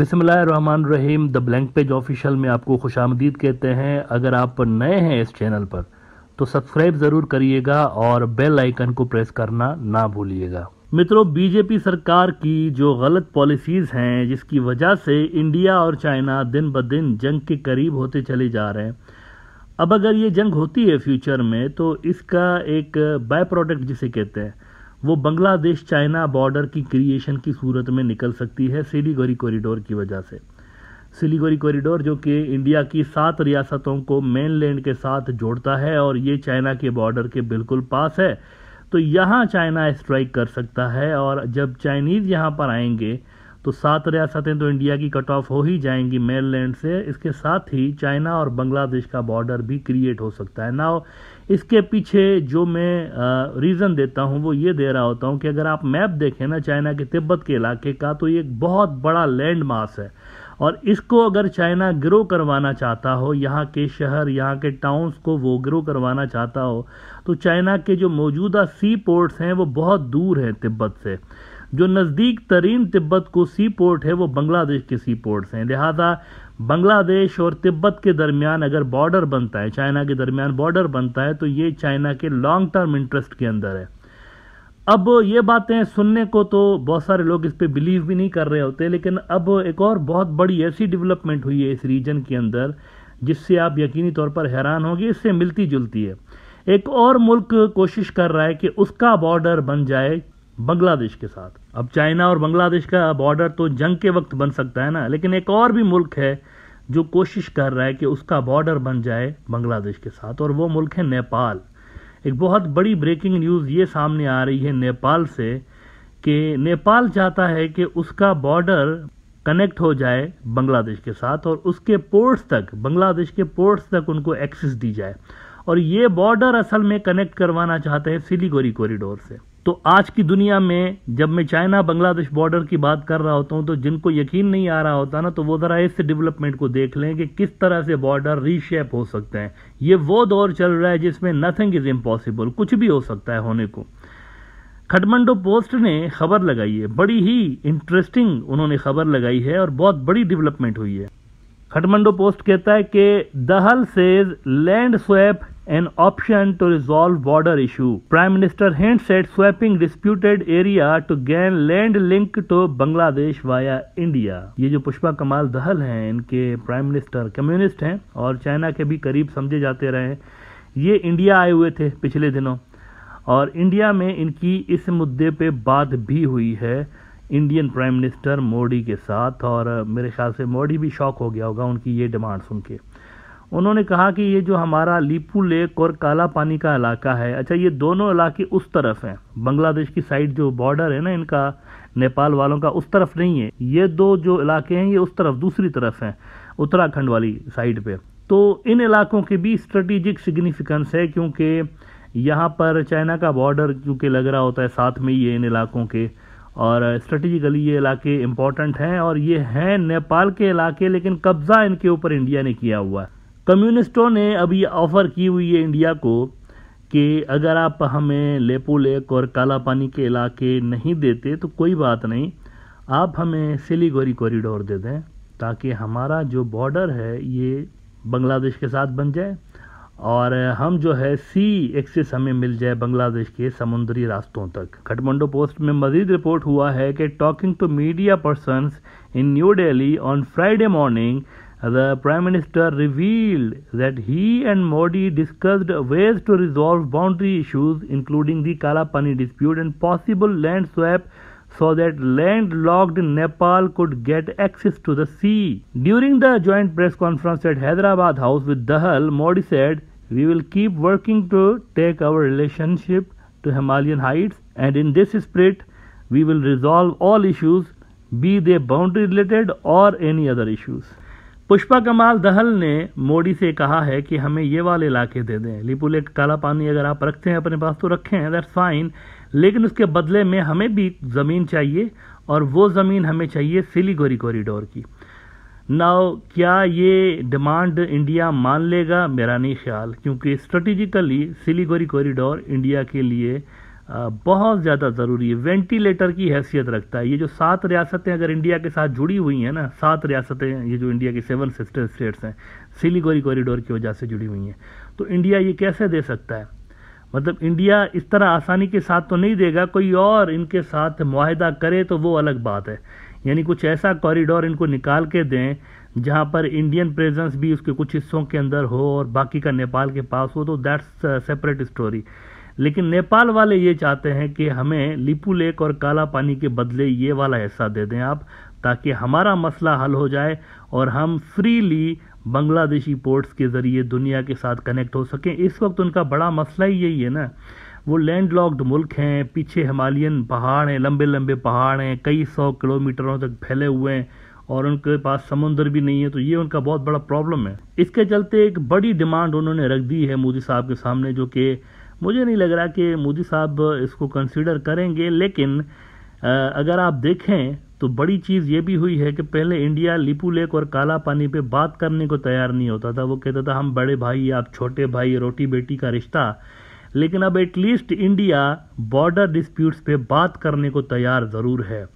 बिसमीम the blank page official में आपको खुश आमदीद कहते हैं अगर आप नए हैं इस चैनल पर तो सब्सक्राइब ज़रूर करिएगा और बेल आइकन को प्रेस करना ना भूलिएगा मित्रों बीजेपी सरकार की जो गलत पॉलिसीज़ हैं जिसकी वजह से इंडिया और चाइना दिन ब दिन जंग के करीब होते चले जा रहे हैं अब अगर ये जंग होती है फ्यूचर में तो इसका एक बाय प्रोडक्ट जिसे कहते हैं वो बांग्लादेश चाइना बॉर्डर की क्रिएशन की सूरत में निकल सकती है सिलीगोरी कॉरिडोर की वजह से सिलीगोरी कॉरिडोर जो कि इंडिया की सात रियासतों को मेनलैंड के साथ जोड़ता है और ये चाइना के बॉर्डर के बिल्कुल पास है तो यहाँ चाइना स्ट्राइक कर सकता है और जब चाइनीज़ यहाँ पर आएंगे तो सात रियासतें तो इंडिया की कट ऑफ हो ही जाएंगी मेनलैंड से इसके साथ ही चाइना और बांग्लादेश का बॉर्डर भी क्रिएट हो सकता है ना इसके पीछे जो मैं रीज़न देता हूँ वो ये दे रहा होता हूँ कि अगर आप मैप देखें ना चाइना के तिब्बत के इलाके का तो ये एक बहुत बड़ा लैंड मास है और इसको अगर चाइना ग्रो करवाना चाहता हो यहाँ के शहर यहाँ के टाउन्स को वो ग्रो करवाना चाहता हो तो चाइना के जो मौजूदा सी पोर्ट्स हैं वो बहुत दूर हैं तिब्बत से जो नज़दीक तरीन तिब्बत को सी पोर्ट है वो बांग्लादेश के सी पोर्ट्स हैं लिहाजा बांग्लादेश और तिब्बत के दरमियान अगर बॉर्डर बनता है चाइना के दरमियान बॉर्डर बनता है तो ये चाइना के लॉन्ग टर्म इंटरेस्ट के अंदर है अब ये बातें सुनने को तो बहुत सारे लोग इस पर बिलीव भी नहीं कर रहे होते लेकिन अब एक और बहुत बड़ी ऐसी डेवलपमेंट हुई है इस रीजन के अंदर जिससे आप यकीनी तौर पर हैरान होंगे इससे मिलती जुलती है एक और मुल्क कोशिश कर रहा है कि उसका बॉर्डर बन जाए बांग्लादेश के साथ अब चाइना और बांग्लादेश का बॉर्डर तो जंग के वक्त बन सकता है ना लेकिन एक और भी मुल्क है जो कोशिश कर रहा है कि उसका बॉर्डर बन जाए बांग्लादेश के साथ और वो मुल्क है नेपाल एक बहुत बड़ी ब्रेकिंग न्यूज़ ये सामने आ रही है नेपाल से कि नेपाल चाहता है कि उसका बॉर्डर कनेक्ट हो जाए बांग्लादेश के साथ और उसके पोर्ट्स तक बांग्लादेश के पोर्ट्स तक उनको एक्सेस दी जाए और ये बॉर्डर असल में कनेक्ट करवाना चाहते हैं सिलीगुड़ी कॉरिडोर से तो आज की दुनिया में जब मैं चाइना बांग्लादेश बॉर्डर की बात कर रहा होता हूँ तो जिनको यकीन नहीं आ रहा होता ना तो वो ज़रा इस डेवलपमेंट को देख लें कि किस तरह से बॉर्डर रीशेप हो सकते हैं ये वो दौर चल रहा है जिसमें नथिंग इज़ इम्पॉसिबल कुछ भी हो सकता है होने को खटमंडो पोस्ट ने खबर लगाई है बड़ी ही इंटरेस्टिंग उन्होंने खबर लगाई है और बहुत बड़ी डेवलपमेंट हुई है खटमंडो पोस्ट कहता है कि Dahal says land swap an option to resolve border issue prime minister hints set swapping disputed area to gain land link to Bangladesh via India ये जो पुष्पा कमाल दहल हैं इनके प्राइम मिनिस्टर कम्युनिस्ट हैं और चाइना के भी करीब समझे जाते रहे ये इंडिया आए हुए थे पिछले दिनों और इंडिया में इनकी इस मुद्दे पे बात भी हुई है इंडियन प्राइम मिनिस्टर मोदी के साथ और मेरे ख्याल से मोदी भी शॉक हो गया होगा उनकी ये डिमांड सुन के उन्होंने कहा कि ये जो हमारा लीपू लेक और काला पानी का इलाका है अच्छा ये दोनों इलाके उस तरफ हैं बांग्लादेश की साइड जो बॉर्डर है ना इनका नेपाल वालों का उस तरफ नहीं है ये दो जो इलाके हैं ये उस तरफ दूसरी तरफ हैं उत्तराखंड वाली साइड पे तो इन इलाकों के भी स्ट्रेटिजिक सिग्निफिकेंस है क्योंकि यहाँ पर चाइना का बॉर्डर क्योंकि लग रहा होता है साथ में ही है इन इलाकों के और स्ट्रेटिजिकली ये इलाके इम्पॉर्टेंट हैं और ये हैं नेपाल के इलाके लेकिन कब्ज़ा इनके ऊपर इंडिया ने किया हुआ है कम्युनिस्टों ने अभी ऑफ़र की हुई है इंडिया को कि अगर आप हमें लेपो लेक और काला पानी के इलाके नहीं देते तो कोई बात नहीं आप हमें सिलीगोरी कॉरिडोर दे दें ताकि हमारा जो बॉर्डर है ये बांग्लादेश के साथ बन जाए और हम जो है सी एक्सेस हमें मिल जाए बांग्लादेश के समुद्री रास्तों तक खटमंडो पोस्ट में मजीद रिपोर्ट हुआ है कि talking to media person in new Delhi on Friday morning the prime minister revealed that he and Modi discussed ways to resolve boundary issues including the Kalapani dispute and possible land swap so that landlocked Nepal could get access to the sea during the joint press conference at Hyderabad house with Dahal Modi said we will keep working to take our relationship to Himalayan heights and in this spirit we will resolve all issues be they boundary related or any other issues Pushpa Kamal Dahal ने मोडी से कहा है कि हमें ये वाले इलाके दे दें लिपुले काला पानी अगर आप रखते हैं अपने पास तो रखे हैं दैट फाइन लेकिन उसके बदले में हमें भी ज़मीन चाहिए और वो ज़मीन हमें चाहिए सिलीगोरी कॉरिडोर की नाउ क्या ये डिमांड इंडिया मान लेगा मेरा नहीं ख्याल क्योंकि स्ट्रेटिजिकली सिलीगोरी कॉरिडोर इंडिया के लिए बहुत ज़्यादा ज़रूरी है वेंटिलेटर की हैसियत रखता है ये जो सात रियासतें अगर इंडिया के साथ जुड़ी हुई हैं ना सात रियासतें ये जो इंडिया की सेवन सिस्टर स्टेट्स हैं सिलीगोरी कॉरिडोर की वजह से जुड़ी हुई हैं तो इंडिया ये कैसे दे सकता है मतलब इंडिया इस तरह आसानी के साथ तो नहीं देगा कोई और इनके साथ माहिदा करे तो वो अलग बात है यानी कुछ ऐसा कॉरिडोर इनको निकाल के दें जहाँ पर इंडियन प्रेजेंस भी उसके कुछ हिस्सों के अंदर हो और बाकी का नेपाल के पास हो तो दैट्स सेपरेट स्टोरी लेकिन नेपाल वाले ये चाहते हैं कि हमें लिपू लेक और काला पानी के बदले ये वाला हिस्सा दे दें आप ताकि हमारा मसला हल हो जाए और हम फ्रीली बांग्लादेशी पोर्ट्स के ज़रिए दुनिया के साथ कनेक्ट हो सकें इस वक्त उनका बड़ा मसला ही यही है ना वो लैंड लॉक्ड मुल्क हैं पीछे हिमालयन पहाड़ हैं लंबे लंबे पहाड़ हैं कई सौ किलोमीटरों तक फैले हुए हैं और उनके पास समुंदर भी नहीं है तो ये उनका बहुत बड़ा प्रॉब्लम है इसके चलते एक बड़ी डिमांड उन्होंने रख दी है मोदी साहब के सामने जो कि मुझे नहीं लग रहा कि मोदी साहब इसको कंसिडर करेंगे लेकिन अगर आप देखें तो बड़ी चीज़ ये भी हुई है कि पहले इंडिया लिपू लेक और काला पानी पे बात करने को तैयार नहीं होता था वो कहता था हम बड़े भाई आप छोटे भाई रोटी बेटी का रिश्ता लेकिन अब एटलीस्ट इंडिया बॉर्डर डिस्प्यूट्स पे बात करने को तैयार ज़रूर है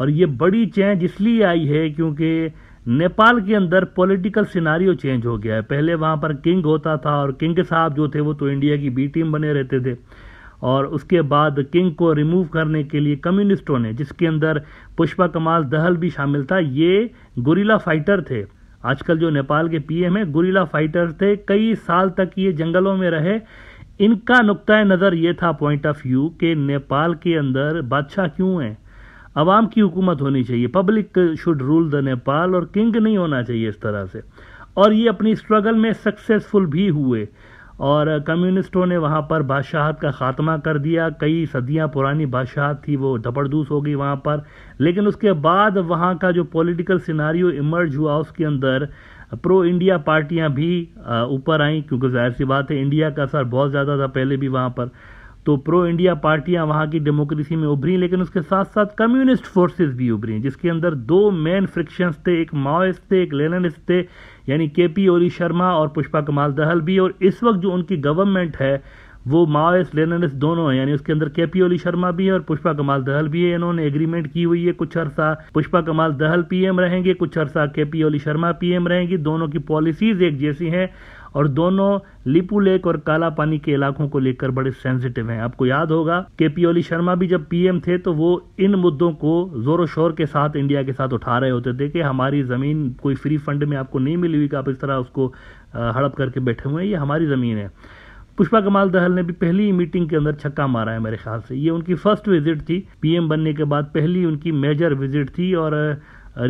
और ये बड़ी चेंज इसलिए आई है क्योंकि नेपाल के अंदर पॉलिटिकल सिनारियो चेंज हो गया है पहले वहाँ पर किंग होता था और किंग साहब जो थे वो तो इंडिया की बी टीम बने रहते थे और उसके बाद किंग को रिमूव करने के लिए कम्युनिस्टों ने जिसके अंदर पुष्पा कमाल दहल भी शामिल था ये गुरीला फाइटर थे आजकल जो नेपाल के पीएम है गुरीला फाइटर थे कई साल तक ये जंगलों में रहे इनका नुकतः नज़र ये था पॉइंट ऑफ व्यू कि नेपाल के अंदर बादशाह क्यों हैं आवाम की हुकूमत होनी चाहिए public should rule the Nepal और किंग नहीं होना चाहिए इस तरह से और ये अपनी स्ट्रगल में सक्सेसफुल भी हुए और कम्युनिस्टों ने वहाँ पर बादशाहत का ख़ात्मा कर दिया कई सदियाँ पुरानी बादशाहत थी वो धपड़दूस हो गई वहाँ पर लेकिन उसके बाद वहाँ का जो पॉलिटिकल सिनारी इमर्ज हुआ उसके अंदर प्रो इंडिया पार्टियां भी ऊपर आईं क्योंकि जाहिर सी बात है इंडिया का असर बहुत ज़्यादा था पहले भी वहाँ पर तो प्रो इंडिया पार्टियां वहाँ की डेमोक्रेसी में उभरी लेकिन उसके साथ साथ कम्युनिस्ट फोर्सेस भी उभरी जिसके अंदर दो मेन फ्रिक्शंस थे एक माओस्ट थे एक लेनिस्ट थे यानी के पी ओली शर्मा और पुष्पा कमाल दहल भी और इस वक्त जो उनकी गवर्नमेंट है वो माओ एस दोनों हैं यानी उसके अंदर केपी ओली शर्मा भी है और पुष्पा कमाल दहल भी है इन्होंने एग्रीमेंट की हुई है कुछ अरसा पुष्पा कमाल दहल पीएम रहेंगे कुछ अरसा केपी ओली शर्मा पीएम रहेंगी दोनों की पॉलिसीज एक जैसी हैं और दोनों लिपू लेक और काला पानी के इलाकों को लेकर बड़े सेंसिटिव हैं आपको याद होगा के पी ओली शर्मा भी जब पीएम थे तो वो इन मुद्दों को जोरों शोर के साथ इंडिया के साथ उठा रहे होते थे कि हमारी ज़मीन कोई फ्री फंड में आपको नहीं मिली हुई कि आप इस तरह उसको हड़प करके बैठे हुए हैं ये हमारी ज़मीन है पुष्पा कमाल दहल ने भी पहली मीटिंग के अंदर छक्का मारा है मेरे ख्याल से ये उनकी फर्स्ट विजिट थी पीएम बनने के बाद पहली उनकी मेजर विजिट थी और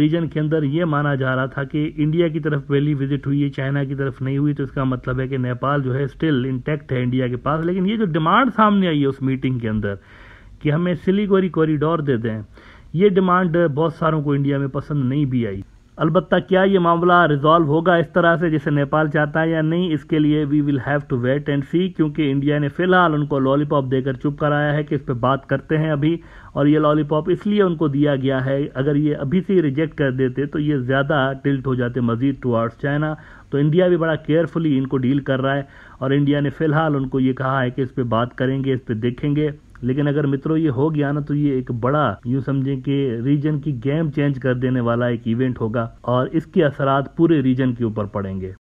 रीजन के अंदर ये माना जा रहा था कि इंडिया की तरफ पहली विजिट हुई है चाइना की तरफ नहीं हुई तो इसका मतलब है कि नेपाल जो है स्टिल इंटैक्ट है इंडिया के पास लेकिन ये जो डिमांड सामने आई है उस मीटिंग के अंदर कि हमें सिलीगोरी कॉरिडोर दे दें ये डिमांड बहुत सारों को इंडिया में पसंद नहीं भी आई अलबत् क्या ये मामला रिजॉल्व होगा इस तरह से जिसे नेपाल चाहता है या नहीं इसके लिए we will have to wait and see क्योंकि इंडिया ने फिलहाल उनको लॉलीपॉप देकर चुप कराया है कि इस पर बात करते हैं अभी और ये लॉलीपॉप इसलिए उनको दिया गया है अगर ये अभी से रिजेक्ट कर देते तो ये ज़्यादा टिल्ट हो जाते मजीद टुवार्ड्स चाइना तो इंडिया भी बड़ा केयरफुली इनको डील कर रहा है और इंडिया ने फिलहाल उनको ये कहा है कि इस पर बात करेंगे इस पर देखेंगे लेकिन अगर मित्रों ये हो गया ना तो ये एक बड़ा यूं समझें कि रीजन की गेम चेंज कर देने वाला एक इवेंट होगा और इसके असरात पूरे रीजन के ऊपर पड़ेंगे